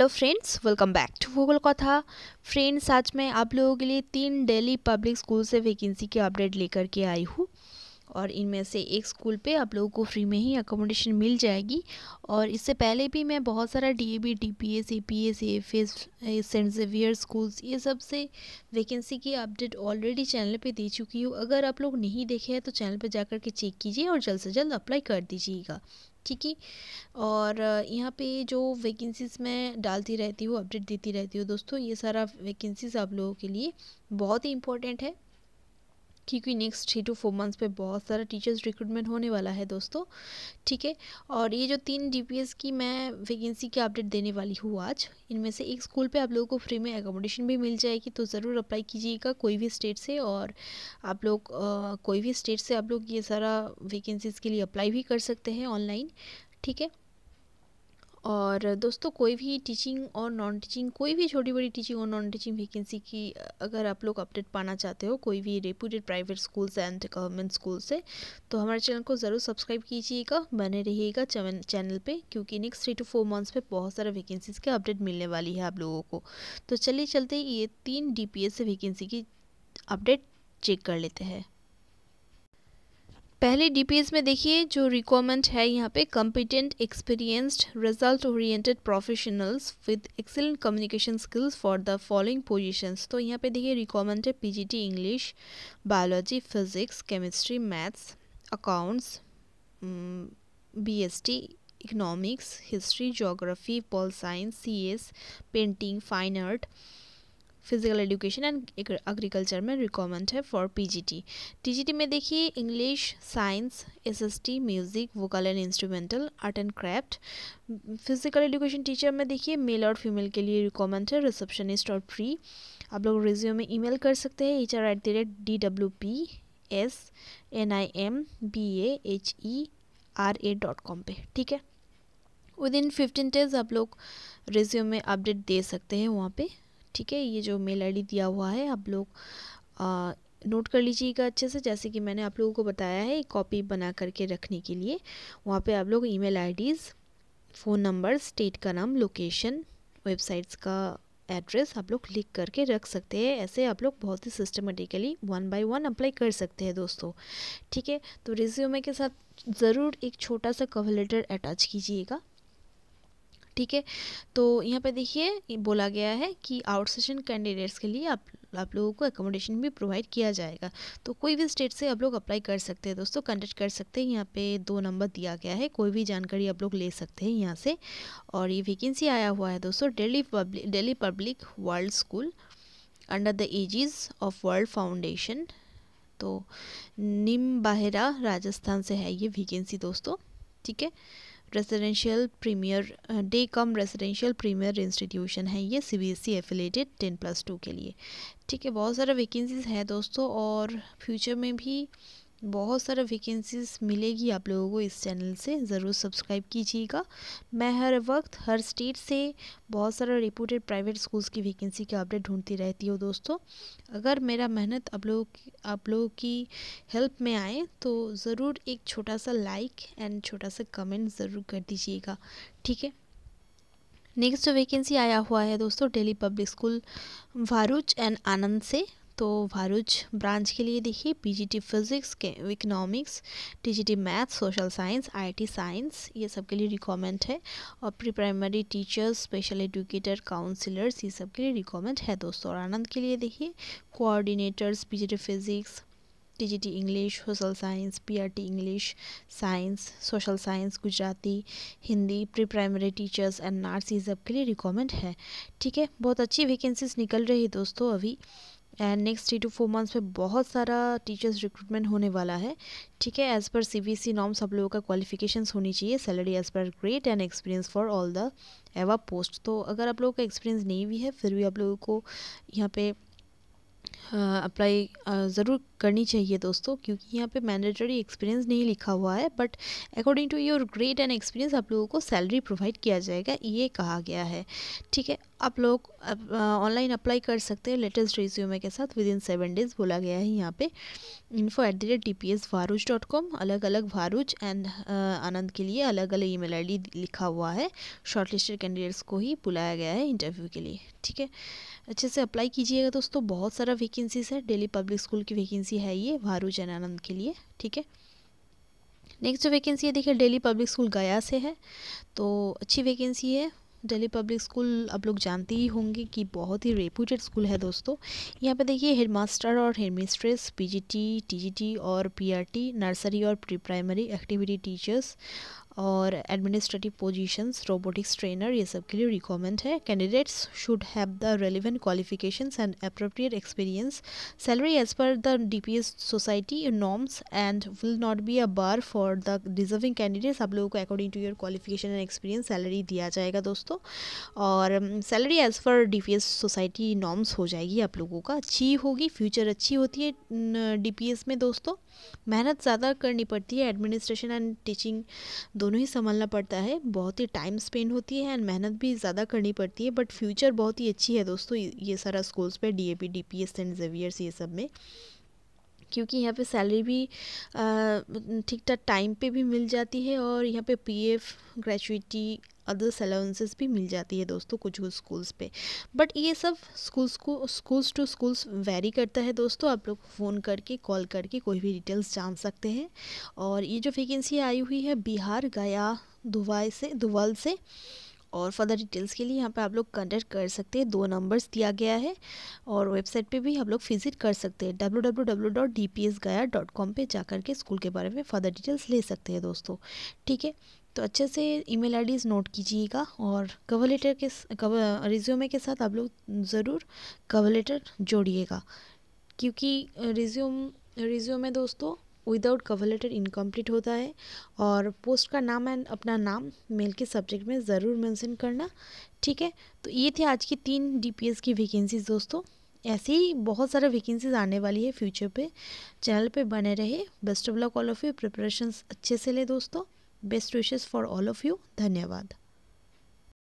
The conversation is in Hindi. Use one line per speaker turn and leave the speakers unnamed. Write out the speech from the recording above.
hello friends welcome back to Google कथा फ्रेंड्स आज मैं आप लोगों के लिए तीन डेली पब्लिक स्कूल से वैकेंसी की अपडेट लेकर के आई हूँ और इनमें से एक स्कूल पे आप लोगों को फ्री में ही अकोमोडेशन मिल जाएगी और इससे पहले भी मैं बहुत सारा D A B D P S A P S F S Saint Xavier schools ये सब से वैकेंसी की अपडेट ऑलरेडी चैनल पे दे चुकी हूँ अगर आप लोग नहीं देखे हैं तो चैनल पर जाकर के चेक कीजिए और जल्द से जल्द अप्लाई कर दीजिएगा ठीक है और यहाँ पे जो वैकेंसीज मैं डालती रहती हूँ अपडेट देती रहती हूँ दोस्तों ये सारा वैकेंसीज आप लोगों के लिए बहुत ही इंपॉर्टेंट है क्योंकि next three to four months पे बहुत सारा टीचर्स रिक्रूटमेंट होने वाला है दोस्तों ठीक है और ये जो तीन डी की मैं वैकेंसी की अपडेट देने वाली हूँ आज इनमें से एक स्कूल पे आप लोगों को फ्री में एकोमोडेशन भी मिल जाएगी तो ज़रूर अप्लाई कीजिएगा कोई भी स्टेट से और आप लोग कोई भी स्टेट से आप लोग ये सारा वैकेंसीज़ के लिए अप्लाई भी कर सकते हैं ऑनलाइन ठीक है और दोस्तों कोई भी टीचिंग और नॉन टीचिंग कोई भी छोटी बड़ी टीचिंग और नॉन टीचिंग वैकेंसी की अगर आप लोग अपडेट पाना चाहते हो कोई भी reputed private schools and government school से तो हमारे चैनल को ज़रूर सब्सक्राइब कीजिएगा बने रहिएगा चैनल पे क्योंकि next three to four months पे बहुत सारे वैकेंसीज़ के अपडेट मिलने वाली है आप लोगों को तो चलिए चलते ये तीन डी पी वैकेंसी की अपडेट चेक कर लेते हैं पहले डीपीएस में देखिए जो रिक्वायरमेंट है यहाँ पे competent experienced result oriented professionals with excellent communication skills for the following positions तो यहाँ पे देखिए रिक्वायरमेंट है PGT English biology physics chemistry maths accounts BST economics history geography pol science C painting fine art physical education and agriculture में रिकॉर्मेंट है फॉर पीजीटी टीजीटी में देखिए English science SST music vocal and instrumental art and craft physical education teacher में देखिए मेल और फीमेल के लिए रिकॉर्मेंट है रिसेप्शनिस्ट और फ्री आप लोग रिज्यूम में ईमेल कर सकते हैं H R at the rate D W P S N I M B A H E R A dot com पर ठीक है विद इन फिफ्टीन डेज आप लोग रिज्यूम में अपडेट दे सकते हैं वहाँ पर ठीक है ये जो मेल आई दिया हुआ है आप लोग नोट कर लीजिएगा अच्छे से जैसे कि मैंने आप लोगों को बताया है कॉपी बना करके रखने के लिए वहाँ पे आप लोग email IDs phone number state का नाम लोकेशन वेबसाइट्स का एड्रेस आप लोग क्लिक करके रख सकते हैं ऐसे आप लोग बहुत ही systematically one by one apply कर सकते हैं दोस्तों ठीक है तो रिज्यूमे के साथ ज़रूर एक छोटा सा कवर लेटर अटैच कीजिएगा ठीक है तो यहाँ पे देखिए बोला गया है कि सेशन कैंडिडेट्स के लिए आप आप लोगों को एकोमोडेशन भी प्रोवाइड किया जाएगा तो कोई भी स्टेट से आप लोग अप्लाई कर सकते हैं दोस्तों कंटेक्ट कर सकते हैं यहाँ पे दो नंबर दिया गया है कोई भी जानकारी आप लोग ले सकते हैं यहाँ से और ये वैकेंसी आया हुआ है दोस्तों Delhi public Delhi public world school under the aegis of world foundation तो निम बाहरा राजस्थान से है ये वैकेंसी दोस्तों ठीक है residential premier day cum residential premier institution है ये CBSE affiliated ten plus two के लिए ठीक है बहुत सारा वैकेंसीज़ है दोस्तों और फ्यूचर में भी बहुत सारा वैकेंसीज मिलेगी आप लोगों को इस चैनल से ज़रूर सब्सक्राइब कीजिएगा मैं हर वक्त हर स्टेट से बहुत सारा रिपोर्टेड प्राइवेट स्कूल्स की वैकेंसी के अपडेट ढूंढती रहती हूँ दोस्तों अगर मेरा मेहनत आप लोगों की आप लोगों की हेल्प में आए तो ज़रूर एक छोटा सा लाइक एंड छोटा सा कमेंट ज़रूर कर दीजिएगा ठीक है नेक्स्ट वैकेंसी आया हुआ है दोस्तों Delhi public school Bharuch and Anand से तो भारूच ब्रांच के लिए देखिए पीजीटी फिजिक्स के economics TGT math social science IT science ये सब के लिए रिकमेंड है और pre primary teachers special educator counsellors ये सब के लिए रिकमेंड है दोस्तों और आनंद के लिए देखिए coordinators PGT physics TGT English social science PRT English science social science Gujarati Hindi pre primary teachers and nurse ये सब के लिए रिकॉमेंड है ठीक है बहुत अच्छी वैकेंसीज निकल रही है दोस्तों अभी and next three to four months में बहुत सारा टीचर्स रिक्रूटमेंट होने वाला है ठीक है as per C B C norms आप लोगों का क्वालिफिकेशंस होनी चाहिए salary as per grade and experience for all the above post तो अगर आप लोगों का एक्सपीरियंस नहीं भी है फिर भी आप लोगों को यहाँ पे अप्लाई ज़रूर करनी चाहिए दोस्तों क्योंकि यहाँ पे मैंडेटरी एक्सपीरियंस नहीं लिखा हुआ है but according to your grade and experience आप लोगों को सैलरी प्रोवाइड किया जाएगा ये कहा गया है ठीक है आप लोग ऑनलाइन अप्लाई कर सकते हैं लेटेस्ट रिज्यूमे के साथ विद इन सेवन डेज बोला गया है यहाँ पे info at the rate P S dot com अलग अलग भारूच एंड आनंद के लिए अलग अलग ई मेल लिखा हुआ है शॉर्ट लिस्टेड कैंडिडेट्स को ही बुलाया गया है इंटरव्यू के लिए ठीक है अच्छे से अप्लाई कीजिएगा दोस्तों बहुत सारा वैकेंसीज है डेली पब्लिक स्कूल की वैकेंसी है ये वारू जनानंद के लिए ठीक है नेक्स्ट जो वैकेंसी है देखिए डेली पब्लिक स्कूल गया से है तो अच्छी वैकेंसी है दिल्ली पब्लिक स्कूल आप लोग जानते ही होंगे कि बहुत ही रेपूटेड स्कूल है दोस्तों यहाँ पे देखिए हेड मास्टर और हेड मिस्ट्रेस पीजीटी टीजीटी और पीआरटी नर्सरी और प्री प्राइमरी एक्टिविटी टीचर्स और एडमिनिस्ट्रेटिव पोजीशंस रोबोटिक्स ट्रेनर ये सब के लिए रिकॉमेंड है candidates should have the relevant qualifications and appropriate experience salary as per the DPS society norms and will not be a bar for the deserving candidates आप लोगों को according to your qualification and experience salary दिया जाएगा दोस्तों और salary as per S society norms हो जाएगी आप लोगों का अच्छी होगी फ्यूचर अच्छी होती है एस में दोस्तों मेहनत ज़्यादा करनी पड़ती है एडमिनिस्ट्रेशन एंड टीचिंग दोनों ही संभालना पड़ता है बहुत ही टाइम स्पेंड होती है एंड मेहनत भी ज़्यादा करनी पड़ती है बट फ्यूचर बहुत ही अच्छी है दोस्तों ये सारा स्कूल्स पे D A P D P S saint Xavier's ये सब में क्योंकि यहाँ पे सैलरी भी ठीक ठाक टाइम पे भी मिल जाती है और यहाँ पे पीएफ ग्रेजुएटी अदर्स अलाउंसेस भी मिल जाती है दोस्तों कुछ कुछ स्कूल्स पे बट ये सब स्कूल्स को स्कूल्स टू स्कूल्स वेरी करता है दोस्तों आप लोग फ़ोन करके कॉल करके कोई भी डिटेल्स जान सकते हैं और ये जो वेकेंसी आई हुई है बिहार गया दुबई से दुबल से और फर्दर डिटेल्स के लिए यहाँ पर आप लोग कंटेक्ट कर सकते हैं दो नंबर्स दिया गया है और वेबसाइट पे भी आप लोग विजिट कर सकते हैं W W W dot D P S Gaya com पर जा के स्कूल के बारे में फर्दर डिटेल्स ले सकते हैं दोस्तों ठीक है तो अच्छे से ईमेल आईडीज़ नोट कीजिएगा और कवर लेटर के कवर रिज्यूमे के साथ आप लोग ज़रूर कवर लेटर जोड़िएगा क्योंकि रिज्यूम रिज्यूमे दोस्तों विदाउट कवर लेटर इनकम्प्लीट होता है और पोस्ट का नाम एंड अपना नाम मेल के सब्जेक्ट में ज़रूर मेंशन करना ठीक है तो ये थे आज की तीन डीपीएस की वैकेंसीज दोस्तों ऐसे ही बहुत सारे वैकेंसीज आने वाली है फ्यूचर पे चैनल पे बने रहे best of luck all of you preparation अच्छे से ले दोस्तों best wishes for all of you धन्यवाद